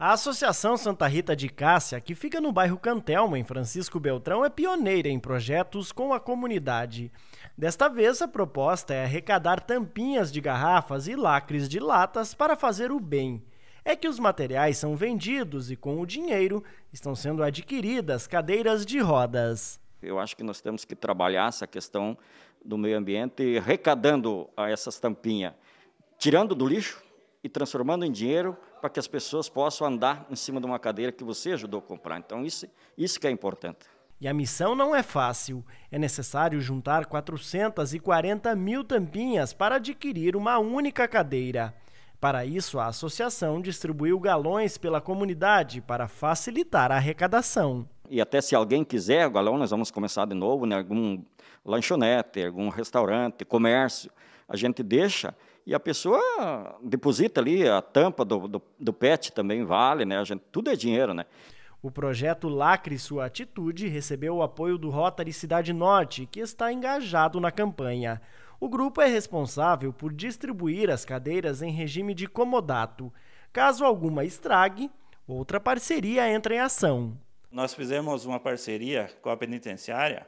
A Associação Santa Rita de Cássia, que fica no bairro Cantelmo, em Francisco Beltrão, é pioneira em projetos com a comunidade. Desta vez, a proposta é arrecadar tampinhas de garrafas e lacres de latas para fazer o bem. É que os materiais são vendidos e, com o dinheiro, estão sendo adquiridas cadeiras de rodas. Eu acho que nós temos que trabalhar essa questão do meio ambiente arrecadando essas tampinhas, tirando do lixo e transformando em dinheiro para que as pessoas possam andar em cima de uma cadeira que você ajudou a comprar. Então, isso, isso que é importante. E a missão não é fácil. É necessário juntar 440 mil tampinhas para adquirir uma única cadeira. Para isso, a associação distribuiu galões pela comunidade para facilitar a arrecadação e até se alguém quiser, galão, nós vamos começar de novo, né, algum lanchonete, algum restaurante, comércio, a gente deixa e a pessoa deposita ali a tampa do, do, do PET também vale, né? A gente, tudo é dinheiro, né? O projeto Lacre Sua Atitude recebeu o apoio do Rotary Cidade Norte, que está engajado na campanha. O grupo é responsável por distribuir as cadeiras em regime de comodato. Caso alguma estrague, outra parceria entra em ação. Nós fizemos uma parceria com a penitenciária,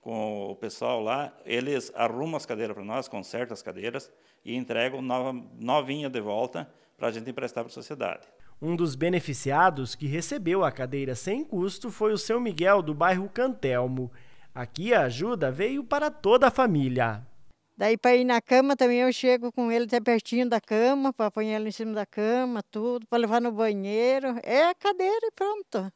com o pessoal lá. Eles arrumam as cadeiras para nós, consertam as cadeiras e entregam nova, novinha de volta para a gente emprestar para a sociedade. Um dos beneficiados que recebeu a cadeira sem custo foi o seu Miguel, do bairro Cantelmo. Aqui a ajuda veio para toda a família. Daí para ir na cama também eu chego com ele até pertinho da cama, para apanhar ele em cima da cama, tudo, para levar no banheiro. É a cadeira e pronto.